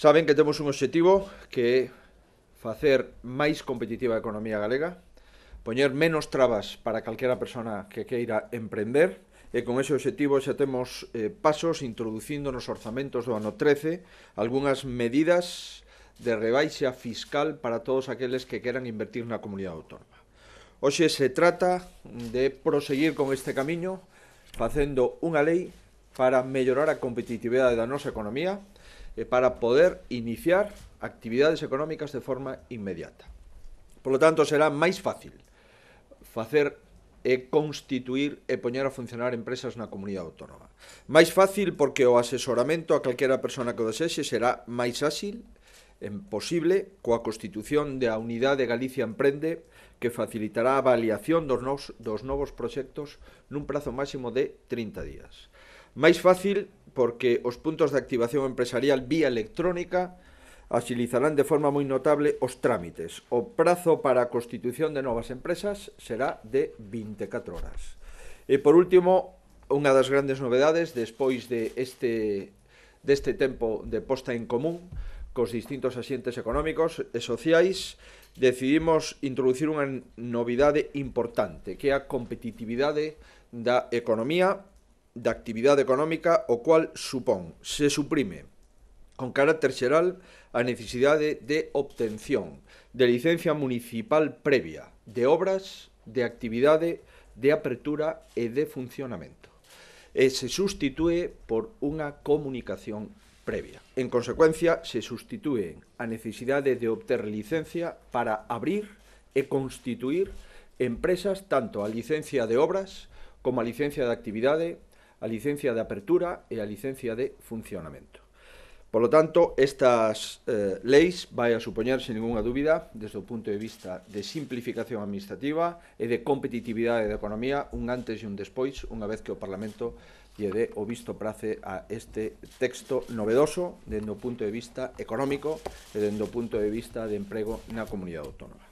Saben que temos un obxectivo que é facer máis competitiva a economía galega, poñer menos trabas para calquera persona que queira emprender, e con ese obxectivo xa temos eh, pasos introducindo nos orzamentos do ano 13 algunhas medidas de rebaixa fiscal para todos aqueles que queran invertir na comunidade autónoma. Hoxe se trata de proseguir con este camiño facendo unha lei para mellorar a competitividade da nosa economía, eh, para poder iniciar actividades económicas de forma inmediata. Por lo tanto, será máis fácil facer e constituir e poñer a funcionar empresas na comunidade autónoma. Máis fácil porque o asesoramento a calquera persona que o desexe será máis áxil en posible coa constitución da Unidade Galicia Emprende que facilitará a avaliación dos, nos, dos novos proxectos nun prazo máximo de 30 días. Máis fácil porque os puntos de activación empresarial vía electrónica axilizarán de forma moi notable os trámites. O prazo para a constitución de novas empresas será de 24 horas. E por último, unha das grandes novedades despois de este deste tempo de posta en común cos distintos axentes económicos e sociais, decidimos introducir unha novidade importante, que é a competitividade da economía da actividade económica, o cual supón, se suprime con carácter xeral a necesidade de obtención de licencia municipal previa de obras, de actividade, de apertura e de funcionamento. E se sustitúe por unha comunicación previa. En consecuencia, se sustitúe a necesidade de obter licencia para abrir e constituir empresas tanto a licencia de obras como a licencia de actividade a licencia de apertura e a licencia de funcionamento. Por lo tanto, estas eh, leis vai a supoñer, sen ninguna dúbida, desde o punto de vista de simplificación administrativa e de competitividade da economía, un antes e un despois, unha vez que o Parlamento lle dé o visto prace a este texto novedoso dende o punto de vista económico e dende o punto de vista de emprego na comunidade autónoma.